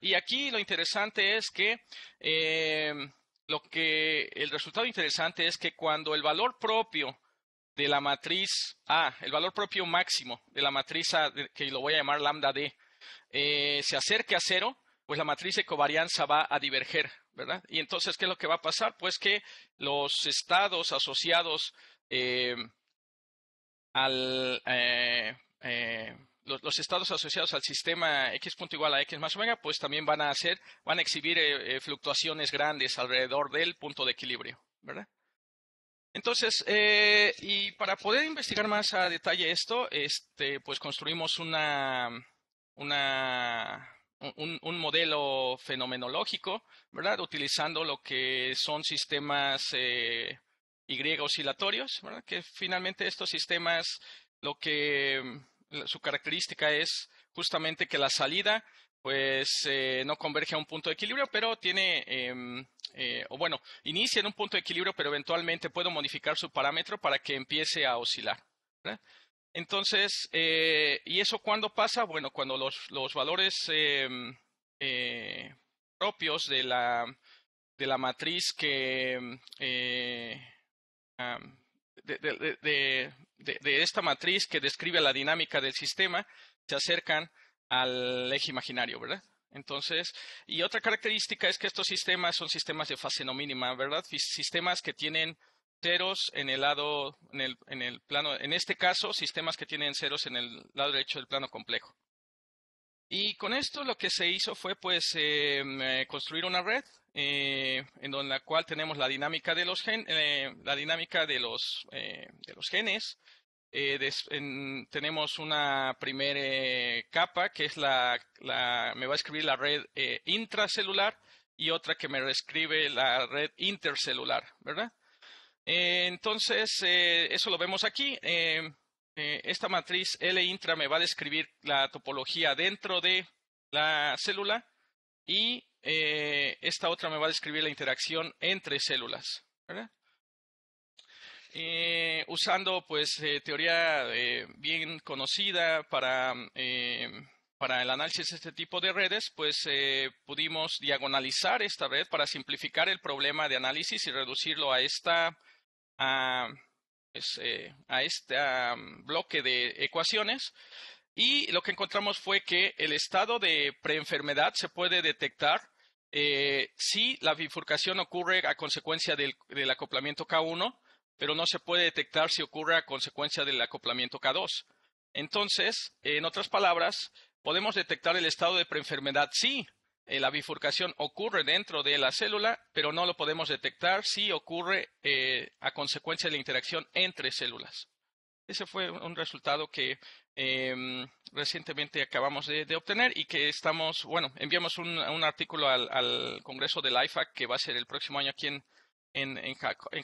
A: Y aquí lo interesante es que em, lo que el resultado interesante es que cuando el valor propio de la matriz A, el valor propio máximo de la matriz A, que lo voy a llamar lambda D, eh, se acerque a cero, pues la matriz de covarianza va a diverger, ¿verdad? Y entonces, ¿qué es lo que va a pasar? Pues que los estados asociados eh, eh, eh, los, estados asociados al sistema x punto igual a x más omega, pues también van a hacer, van a exhibir fluctuaciones grandes alrededor del punto de equilibrio, ¿verdad? Entonces, y para poder investigar más a detalle esto, este, pues construimos una, un, modelo fenomenológico, ¿verdad? Utilizando lo que son sistemas y oscilatorios, ¿verdad? que finalmente estos sistemas, lo que mm, su característica es justamente que la salida pues eh, no converge a un punto de equilibrio, pero tiene, em, eh, o bueno, inicia en un punto de equilibrio, pero eventualmente puedo modificar su parámetro para que empiece a oscilar. Entonces, eh, ¿y eso cuándo pasa? Bueno, cuando los, los valores em, propios de la, de la matriz que em, de, esta matriz que describe la dinámica del sistema se acercan al eje imaginario, ¿verdad? Entonces, y otra característica es que estos sistemas son sistemas de fase no mínima, ¿verdad? Sistemas que tienen ceros en el lado, en el, en el plano, en este caso, sistemas que tienen ceros en el lado derecho del plano complejo. Y con esto lo que se hizo fue pues eh, eh, construir una red eh, en la cual tenemos la dinámica de los la dinámica de los de los genes. tenemos una primera capa que es la, me va a escribir la red intracelular y otra que me reescribe la red intercelular, ¿verdad? entonces eso lo vemos aquí. Eh, esta matriz L intra me va a describir la topología dentro de la célula y eh, esta otra me va a describir la interacción entre células. Eh, usando pues teoría bien conocida para, el análisis de este tipo de redes, pues pudimos diagonalizar esta red para simplificar el problema de análisis y reducirlo a esta pues, eh, a este mm, bloque de ecuaciones y lo que encontramos fue que el estado de preenfermedad se puede detectar eh, si la bifurcación ocurre a consecuencia del, del, acoplamiento K1, pero no se puede detectar si ocurre a consecuencia del acoplamiento K2. Entonces, en otras palabras, podemos detectar el estado de preenfermedad sí, eh, la bifurcación ocurre dentro de la célula, pero no lo podemos detectar si ocurre eh, a consecuencia de la interacción entre células. Ese fue un resultado que em, recientemente acabamos de, obtener y que estamos, bueno, enviamos un, artículo al, Congreso del IFAC que va a ser el próximo año aquí en,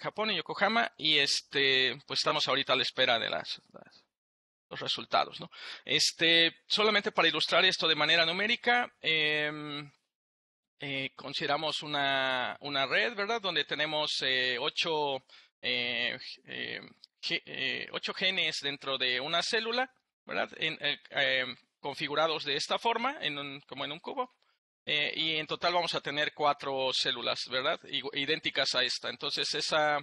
A: Japón, en Yokohama, y este, pues estamos ahorita a la espera de las los resultados. ¿no? Este, solamente para ilustrar esto de manera numérica, em, eh, consideramos una, red, ¿verdad? Donde tenemos eh, ocho, eh, em, ocho, genes dentro de una célula, ¿verdad? Em, configurados de esta forma, en como en un cubo. y en total vamos a tener cuatro células, ¿verdad? idénticas a esta. Entonces, esa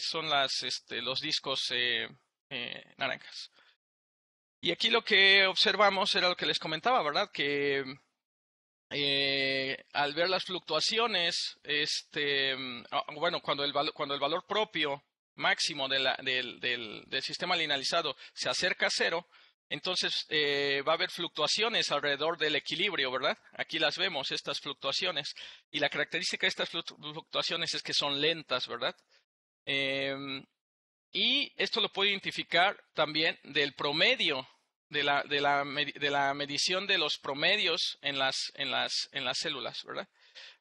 A: son las, este, los discos naranjas. Y aquí lo que observamos era lo que les comentaba, ¿verdad? Que eh, al ver las fluctuaciones, este, mm, ah, bueno, cuando el, valor propio máximo del, sistema linealizado se acerca a cero, entonces eh, va a haber fluctuaciones alrededor del equilibrio, ¿verdad? Aquí las vemos, estas fluctuaciones. Y la característica de estas fluctuaciones es que son lentas, ¿verdad? Em, y esto lo puedo identificar también del promedio de la, de la, de la medición de los promedios en las, en las, en las células, ¿verdad?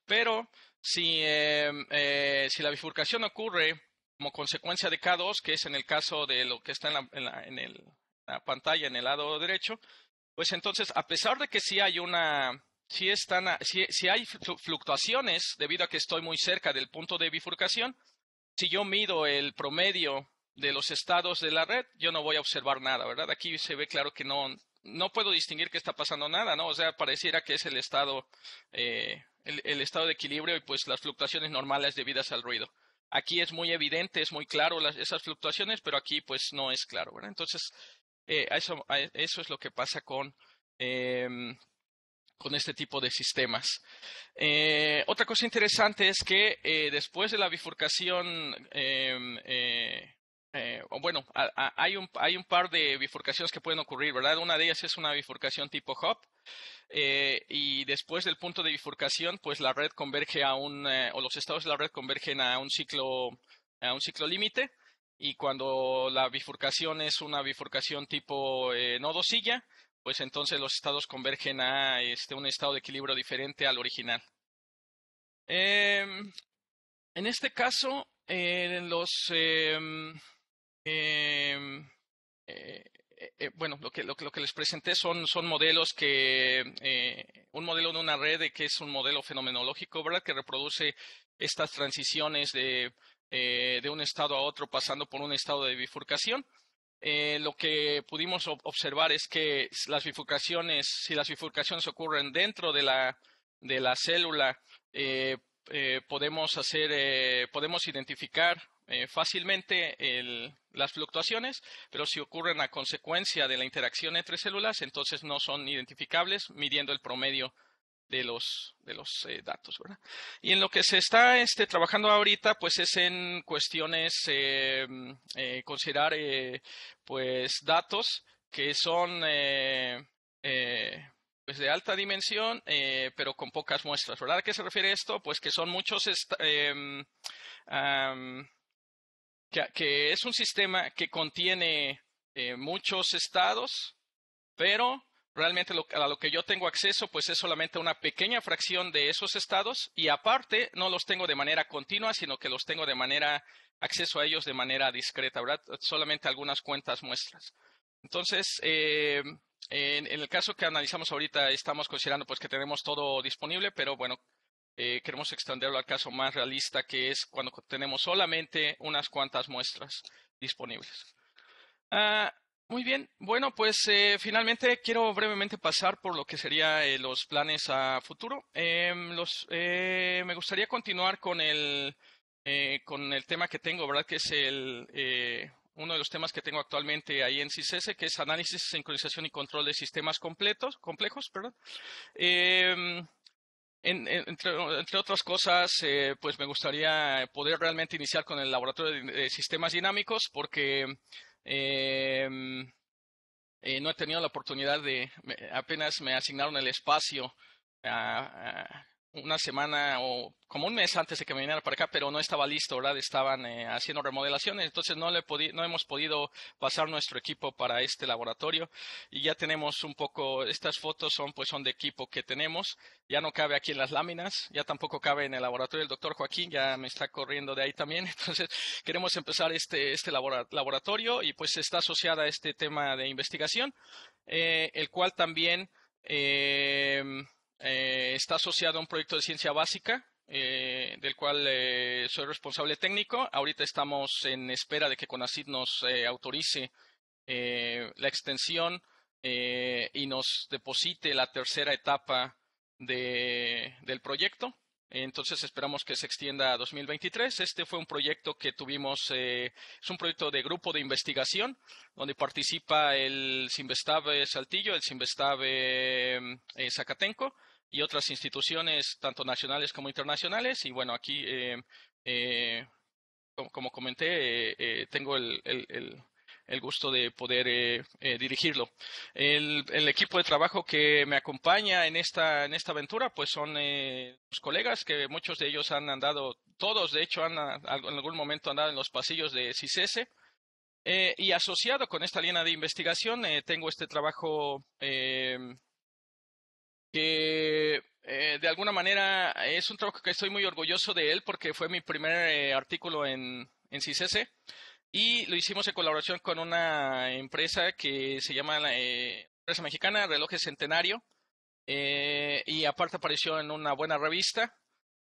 A: Pero si, eh, eh, si la bifurcación ocurre como consecuencia de K2, que es en el caso de lo que está en la, pantalla en el lado derecho, pues entonces, a pesar de que sí hay una, si, están, si, hay fluctuaciones debido a que estoy muy cerca del punto de bifurcación, si yo mido el promedio de los estados de la red, yo no voy a observar nada, ¿verdad? Aquí se ve claro que no, no puedo distinguir que está pasando nada, ¿no? O sea, pareciera que es el estado, eh, el, estado de equilibrio y pues las fluctuaciones normales debidas al ruido. Aquí es muy evidente, es muy claro esas fluctuaciones, pero aquí pues no es claro, ¿verdad? Entonces, eh, eso, es lo que pasa con, em, con este tipo de sistemas. Eh, otra cosa interesante es que después de la bifurcación em, eh, bueno, hay, un, par de bifurcaciones que pueden ocurrir, ¿verdad? Una de ellas es una bifurcación tipo hop eh, y después del punto de bifurcación, pues la red converge a un, eh, o los estados de la red convergen a un ciclo, a un ciclo límite y cuando la bifurcación es una bifurcación tipo nodo silla, pues entonces los estados convergen a este, un estado de equilibrio diferente al original. Em, en este caso, en los em, Em, eh, eh, eh, bueno, lo que, lo, que les presenté son, son modelos que, un modelo de una red que es un modelo fenomenológico, ¿verdad? Que reproduce estas transiciones de, de un estado a otro pasando por un estado de bifurcación. lo que pudimos observar es que las bifurcaciones, si las bifurcaciones ocurren dentro de la, de la célula, podemos hacer, podemos identificar fácilmente el, las fluctuaciones, pero si ocurren a consecuencia de la interacción entre células, entonces no son identificables midiendo el promedio de los, de los eh, datos. ¿verdad? Y en lo que se está este, trabajando ahorita, pues es en cuestiones, eh, eh, considerar pues datos que son pues de alta dimensión, pero con pocas muestras. ¿A qué se refiere esto? Pues que son muchos... Em, que, es un sistema que contiene eh, muchos estados, pero realmente a lo que yo tengo acceso pues es solamente una pequeña fracción de esos estados y aparte no los tengo de manera continua, sino que los tengo de manera acceso a ellos de manera discreta, ¿verdad? Solamente algunas cuentas muestras. Entonces, eh, en, en, el caso que analizamos ahorita, estamos considerando pues que tenemos todo disponible, pero bueno, eh, queremos extenderlo al caso más realista, que es cuando tenemos solamente unas cuantas muestras disponibles. Ah, muy bien, bueno, pues eh, finalmente quiero brevemente pasar por lo que serían eh, los planes a futuro. Em, los, me gustaría continuar con el, con el tema que tengo, ¿verdad? Que es el, uno de los temas que tengo actualmente ahí en CISS, que es análisis, sincronización y control de sistemas completos, complejos. Em, entre, otras cosas, eh, pues me gustaría poder realmente iniciar con el laboratorio de, sistemas dinámicos porque em, eh, no he tenido la oportunidad de, apenas me asignaron el espacio a, una semana o como un mes antes de que me viniera para acá, pero no estaba listo, ¿verdad? Estaban eh, haciendo remodelaciones, entonces no, le no hemos podido pasar nuestro equipo para este laboratorio y ya tenemos un poco, estas fotos son pues son de equipo que tenemos, ya no cabe aquí en las láminas, ya tampoco cabe en el laboratorio del doctor Joaquín, ya me está corriendo de ahí también, entonces queremos empezar este, este laboratorio y pues está asociada a este tema de investigación, eh, el cual también... Eh, eh, está asociado a un proyecto de ciencia básica, eh, del cual eh, soy responsable técnico. Ahorita estamos en espera de que Conacyt nos autorice la extensión y nos deposite la tercera etapa del proyecto. Entonces esperamos que se extienda a 2023. Este fue un proyecto que tuvimos, eh, es un proyecto de grupo de investigación donde participa el Sinvestave Saltillo, el Sinvestave eh, Zacatenco y otras instituciones, tanto nacionales como internacionales. Y bueno, aquí, eh, como, comenté, tengo el el gusto de poder eh, eh, dirigirlo. El, equipo de trabajo que me acompaña en esta, en esta aventura, pues son eh, los colegas que muchos de ellos han andado, todos de hecho han en algún momento andado en los pasillos de CICESE. y asociado con esta línea de investigación, tengo este trabajo que de alguna manera es un trabajo que estoy muy orgulloso de él porque fue mi primer artículo en, en y lo hicimos en colaboración con una empresa que se llama la eh, empresa mexicana Relojes Centenario. Eh, y aparte apareció en una buena revista.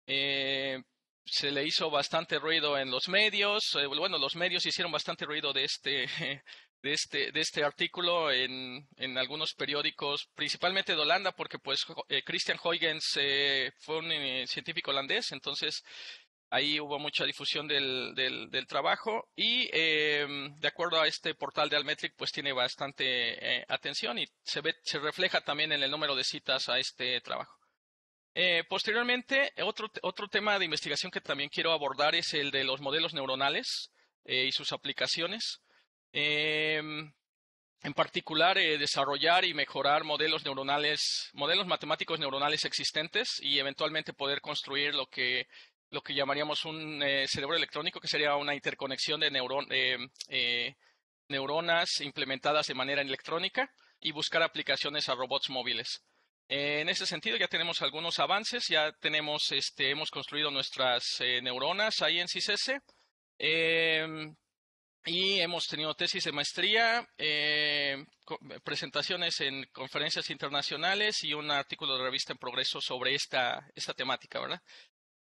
A: Eh, se le hizo bastante ruido en los medios. bueno, los medios hicieron bastante ruido de este, de este, de este artículo en, algunos periódicos, principalmente de Holanda, porque pues Christian Huygens fue un científico holandés, entonces Ahí hubo mucha difusión del, trabajo y em, de acuerdo a este portal de Almetric, pues tiene bastante eh, atención y se, se refleja también en el número de citas a este trabajo. Eh, posteriormente, otro, otro tema de investigación que también quiero abordar es el de los modelos neuronales eh, y sus aplicaciones. Em, en particular, desarrollar y mejorar modelos neuronales, modelos matemáticos neuronales existentes y eventualmente poder construir lo que lo que llamaríamos un eh, cerebro electrónico, que sería una interconexión de eh, eh, neuronas implementadas de manera electrónica y buscar aplicaciones a robots móviles. En ese sentido ya tenemos algunos avances, ya tenemos, este, hemos construido nuestras neuronas ahí en eh, y hemos tenido tesis de maestría, presentaciones en conferencias internacionales y un artículo de revista en progreso sobre esta, esta temática, ¿verdad?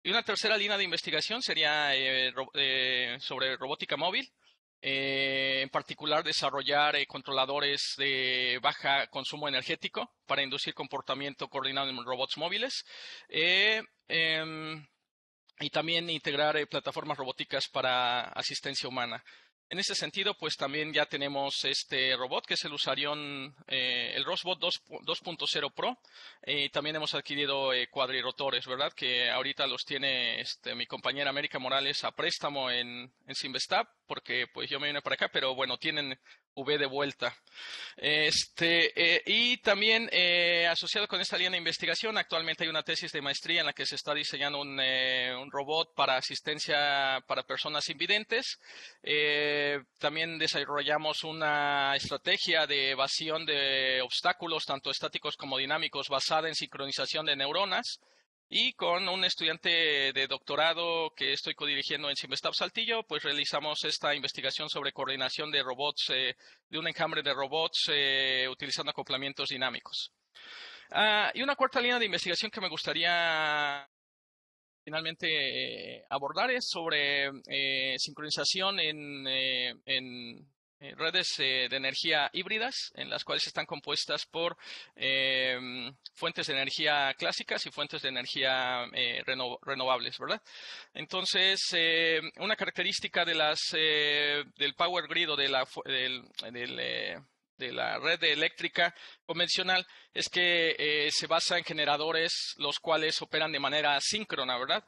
A: Y una tercera línea de investigación sería eh, eh, sobre robótica móvil, eh, en particular desarrollar controladores de baja consumo energético para inducir comportamiento coordinado en robots móviles. Em, y también integrar plataformas robóticas para asistencia humana. En ese sentido, pues también ya tenemos este robot que es el Usarion, eh, el Rosbot 2.0 Pro. Eh, también hemos adquirido eh, cuadrirotores, ¿verdad? Que ahorita los tiene este, mi compañera América Morales a préstamo en, en Simvestab, porque pues yo me vine para acá, pero bueno, tienen V de vuelta. Este, eh, y también eh, asociado con esta línea de investigación, actualmente hay una tesis de maestría en la que se está diseñando un eh, robot para asistencia para personas invidentes. también desarrollamos una estrategia de evasión de obstáculos, tanto estáticos como dinámicos, basada en sincronización de neuronas. Y con un estudiante de doctorado que estoy codirigiendo en Simestab Saltillo, pues realizamos esta investigación sobre coordinación de robots, eh, de un enjambre de robots eh, utilizando acoplamientos dinámicos. Ah, y una cuarta línea de investigación que me gustaría finalmente eh, abordar es sobre sincronización en eh, redes eh, de energía híbridas, en las cuales están compuestas por em, fuentes de energía clásicas y fuentes de energía eh, renovables, ¿verdad? Entonces, em, una característica de las, del power grid o de la, red eléctrica convencional es que se basa en generadores los cuales operan de manera síncrona, ¿verdad?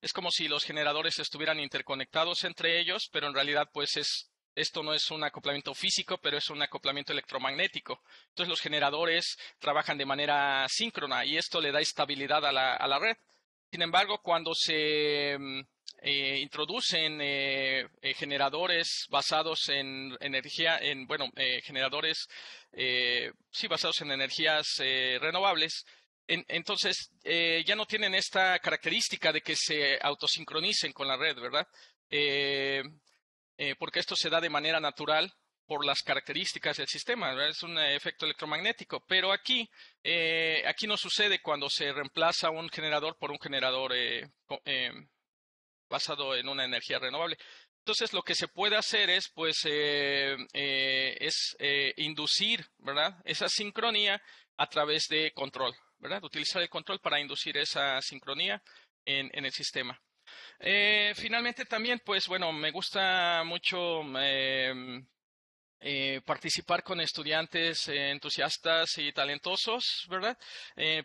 A: es como si los generadores estuvieran interconectados entre ellos, pero en realidad pues es esto no es un acoplamiento físico, pero es un acoplamiento electromagnético. Entonces los generadores trabajan de manera síncrona y esto le da estabilidad a la, a la red. Sin embargo, cuando se mm, eh, introducen eh, eh, generadores basados en energía, en bueno, generadores sí basados en energías renovables, entonces ya no tienen esta característica de que se autosincronicen con la red, ¿verdad? Eh, porque esto se da de manera natural por las características del sistema, es un eh, efecto electromagnético, pero aquí, eh, aquí no sucede cuando se reemplaza un generador por un generador basado en una energía renovable. Entonces lo que se puede hacer es, pues, es inducir, Esa sincronía a través de control, ¿verdad? Utilizar el control para inducir esa sincronía en el sistema. Eh, finalmente también, pues bueno, me gusta mucho em, eh, participar con estudiantes eh, entusiastas y talentosos, ¿verdad?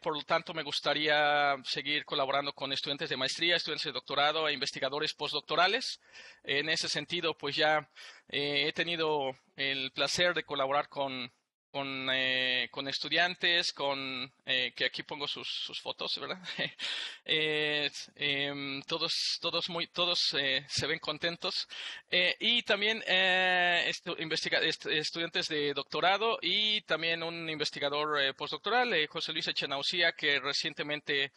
A: por lo tanto, me gustaría seguir colaborando con estudiantes de maestría, estudiantes de doctorado e investigadores postdoctorales. En ese sentido, pues ya he tenido el placer de colaborar con con, eh, con estudiantes, con eh, que aquí pongo sus, fotos, ¿verdad? Eh, em, todos, todos muy, todos se ven contentos. y también estudiantes de doctorado y también un investigador postdoctoral, José Luis Echenaucía, que recientemente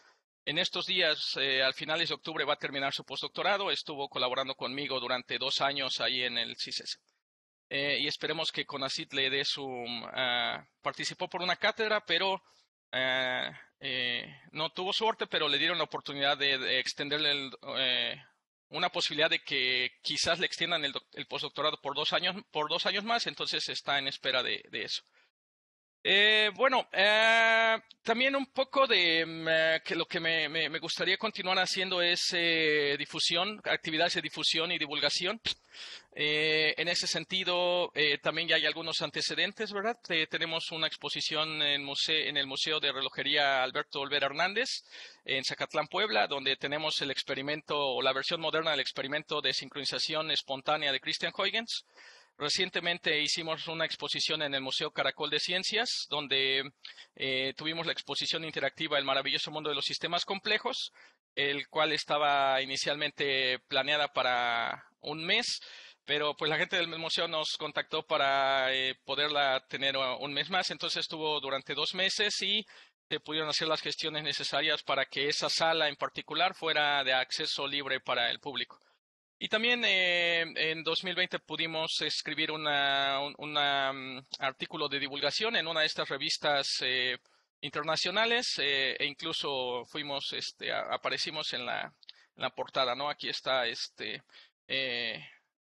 A: en estos días, al finales de octubre, va a terminar su postdoctorado. Estuvo colaborando conmigo durante dos años ahí en el CISES. E eh, y esperemos que Conacit le dé su... Mm, ah, participó por una cátedra, pero eh, eh, no tuvo suerte, pero le dieron la oportunidad de, extenderle el, eh, una posibilidad de que quizás le extiendan el, el, postdoctorado por dos años por dos años más, entonces está en espera de eso. Eh, bueno, eh, también un poco de mm, eh, lo que me, gustaría continuar haciendo es difusión, actividades de difusión y divulgación. en ese sentido, también ya hay algunos antecedentes, ¿verdad? tenemos una exposición en, en el Museo de Relojería Alberto Olvera Hernández en Zacatlán, Puebla, donde tenemos el experimento o la versión moderna del experimento de sincronización espontánea de Christian Huygens. Recientemente hicimos una exposición en el Museo Caracol de Ciencias, donde eh, tuvimos la exposición interactiva El maravilloso mundo de los sistemas complejos, el cual estaba inicialmente planeada para un mes, pero pues la gente del museo nos contactó para eh, poderla tener un mes más, entonces estuvo durante dos meses y se pudieron hacer las gestiones necesarias para que esa sala en particular fuera de acceso libre para el público. Y también eh, en 2020 pudimos escribir un mm, artículo de divulgación en una de estas revistas eh, internacionales eh, e incluso fuimos, este, aparecimos en la, portada, ¿no? Aquí está este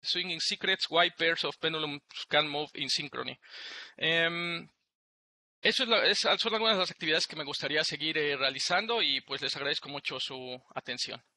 A: Swinging Secrets, Why Pairs of Pendulum Can Move in Synchrony. Em, eso es, son algunas de las actividades que me gustaría seguir realizando y pues les agradezco mucho su atención.